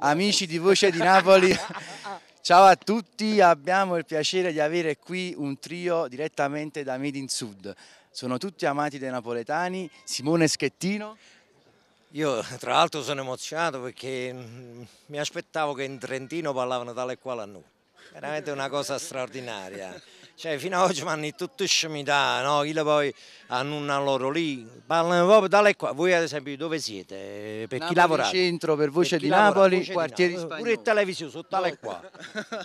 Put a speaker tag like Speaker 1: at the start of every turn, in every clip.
Speaker 1: amici di Voce di Napoli. Ciao a tutti, abbiamo il piacere di avere qui un trio direttamente da Made in Sud. Sono tutti amati dei napoletani, Simone Schettino.
Speaker 2: Io tra l'altro sono emozionato perché mm, mi aspettavo che in Trentino parlavano tale e quale a noi. Veramente una cosa straordinaria. Cioè, fino ad oggi mi hanno tutte scemità, no? Io poi hanno una loro lì, parlano proprio da lei qua. Voi ad esempio dove siete? Per Napoli chi lavorate?
Speaker 1: centro, per voce per di Napoli, voce quartiere di Pure in
Speaker 2: televisione, sono tale e qua.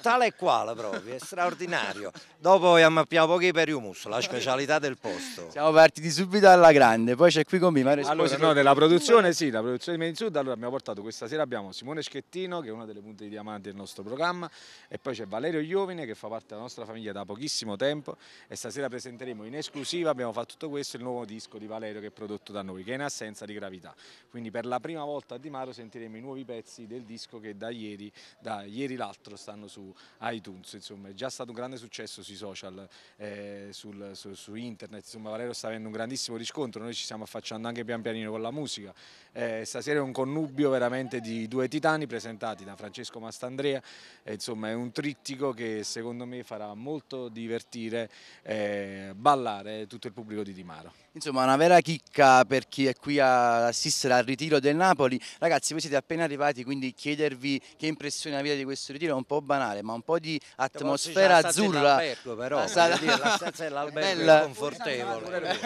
Speaker 2: tale e quale proprio, è straordinario. Dopo ammappiamo pochi
Speaker 3: per Iumus, la specialità del posto.
Speaker 1: Siamo partiti subito alla grande, poi c'è qui con me Mario Allora, sì, no, della produzione,
Speaker 3: sì, la produzione di Made Sud, allora abbiamo portato questa sera, abbiamo Simone Schettino, che è una delle punte di diamante del nostro programma, e poi c'è Valerio Iovine, che fa parte della nostra famiglia da pochissimo pochissimo tempo e stasera presenteremo in esclusiva, abbiamo fatto tutto questo, il nuovo disco di Valerio che è prodotto da noi, che è in assenza di gravità. Quindi per la prima volta a Di Maro sentiremo i nuovi pezzi del disco che da ieri, da ieri l'altro stanno su iTunes, insomma è già stato un grande successo sui social, eh, sul, su, su, internet, insomma Valerio sta avendo un grandissimo riscontro, noi ci stiamo affacciando anche pian pianino con la musica. Eh, stasera è un connubio veramente di due titani presentati da Francesco Mastandrea, eh, insomma è un trittico che secondo me farà molto di divertire, eh, ballare tutto il pubblico di Di Maro. Insomma una
Speaker 1: vera chicca per chi è qui ad assistere al ritiro del Napoli. Ragazzi voi siete appena arrivati quindi chiedervi che impressione avete di questo ritiro è un po' banale ma un po' di atmosfera azzurra. Però, la stanza dell'albergo
Speaker 2: è confortevole.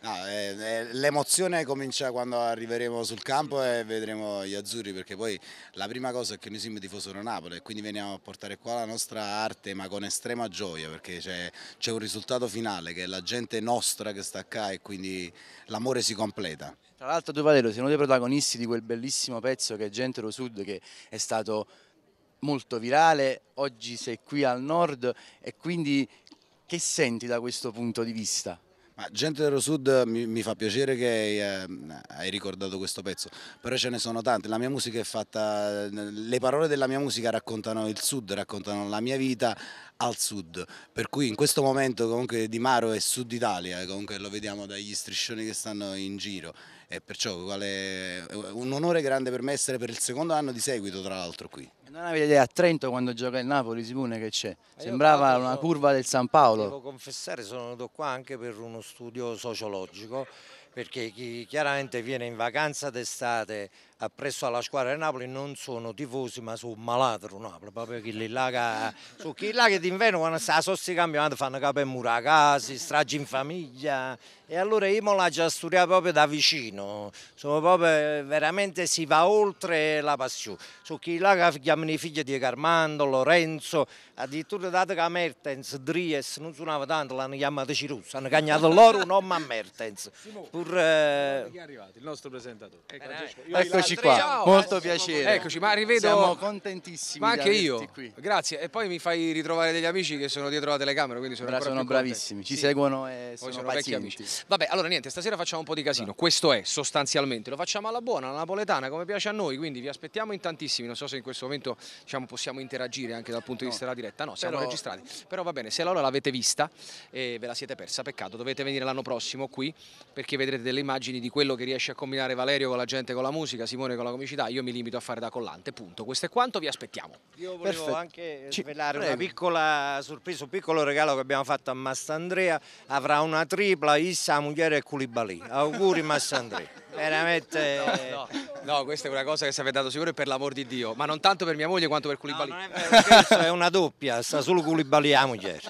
Speaker 1: No, eh, eh, l'emozione
Speaker 4: comincia quando arriveremo sul campo e vedremo gli azzurri perché poi la prima cosa è che noi siamo tifoso da Napoli e quindi veniamo a portare qua la nostra arte ma con estrema gioia perché c'è un risultato finale che è la gente nostra che sta qua e quindi l'amore si completa.
Speaker 1: Tra l'altro tu Valero sei uno dei protagonisti di quel bellissimo pezzo che è Gente Lo Sud che è stato molto virale, oggi sei qui al nord e quindi che senti da questo punto di vista? Ma gente dell'Erosud mi, mi fa piacere che
Speaker 4: eh, hai ricordato questo pezzo, però ce ne sono tante, la mia musica è fatta, le parole della mia musica raccontano il sud, raccontano la mia vita al sud, per cui in questo momento comunque Di Maro è sud Italia, comunque lo vediamo dagli striscioni che stanno in giro e perciò vale, un onore grande per me essere per il secondo anno di seguito tra l'altro qui.
Speaker 1: Non avevi idea a Trento quando gioca il Napoli Simone che c'è? Sembrava una curva del San Paolo.
Speaker 2: Devo confessare sono venuto qua anche per uno studio sociologico perché chi chiaramente viene in vacanza d'estate appresso alla squadra di Napoli non sono tifosi ma sono malatro Napoli, proprio chi li laga, su chi là che d'inverno quando sta sosti campionato fanno capo e mura a casa, stragi in famiglia e allora io me l'ho già studiato proprio da vicino no? Sono proprio, veramente si va oltre la passione. Su chi là chiamano i figli di Carmando, Lorenzo, addirittura date che a Mertens, Dries, non suonava tanto, l'hanno chiamato Cirus, hanno cagnato loro un uomo a Mertens. Pur, eh...
Speaker 3: È arrivato il nostro presentatore. Eh, eh, eccoci qua, Ciao, molto piacere. Eccoci, ma rivedo... Siamo contentissimi Ma anche io, qui. grazie. E poi mi fai ritrovare degli amici che sono dietro la telecamera, quindi sono, sono bravissimi, ci sì.
Speaker 1: seguono e sono, sono pazienti.
Speaker 3: Vabbè, allora niente, stasera facciamo un po' di casino, questo è sostanzialmente. Lo facciamo alla buona, alla napoletana, come piace a noi, quindi vi aspettiamo in tantissimi. Non so se in questo momento diciamo, possiamo interagire anche dal punto di no, vista della diretta, no, siamo però... registrati. Però va bene, se allora l'avete vista e eh, ve la siete persa, peccato, dovete venire l'anno prossimo qui perché vedrete delle immagini di quello che riesce a combinare Valerio con la gente, con la musica, Simone con la comicità, io mi limito a fare da collante, punto. Questo è quanto, vi aspettiamo.
Speaker 2: Io volevo Perfetto. anche Ci... svelare una
Speaker 3: piccola sorpresa, un piccolo regalo che abbiamo fatto
Speaker 2: a Massandrea. avrà una tripla, Issa, Mugliere e Culibalì. Auguri Mastandrea.
Speaker 3: Ecco, veramente... No, no. no, questa è una cosa che si è dato sicuro e per l'amor di Dio, ma non tanto per mia moglie quanto per Culibali. No,
Speaker 2: è è una doppia, sta solo Culibali a moglie.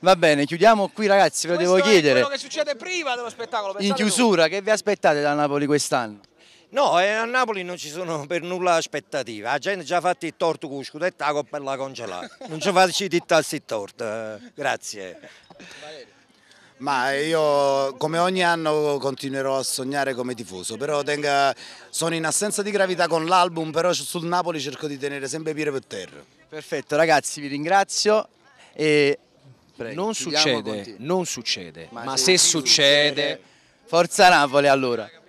Speaker 2: Va bene, chiudiamo qui ragazzi, ve lo devo chiedere. quello
Speaker 3: che succede prima dello spettacolo. In chiusura, tu. che
Speaker 1: vi aspettate da Napoli quest'anno?
Speaker 2: No, eh, a Napoli non ci sono per nulla aspettative, la gente ha già fatto il torto con scudetto e la coppella congelata, non ci fateci ditta il torto, eh. grazie. Ma io come ogni anno continuerò
Speaker 4: a sognare come tifoso, però tenga, sono in assenza di gravità con l'album, però sul Napoli
Speaker 1: cerco di tenere sempre piede per terra. Perfetto ragazzi, vi ringrazio e Prego, non, succede,
Speaker 3: non succede, ma, ma se, se succede, succede,
Speaker 1: forza Napoli allora.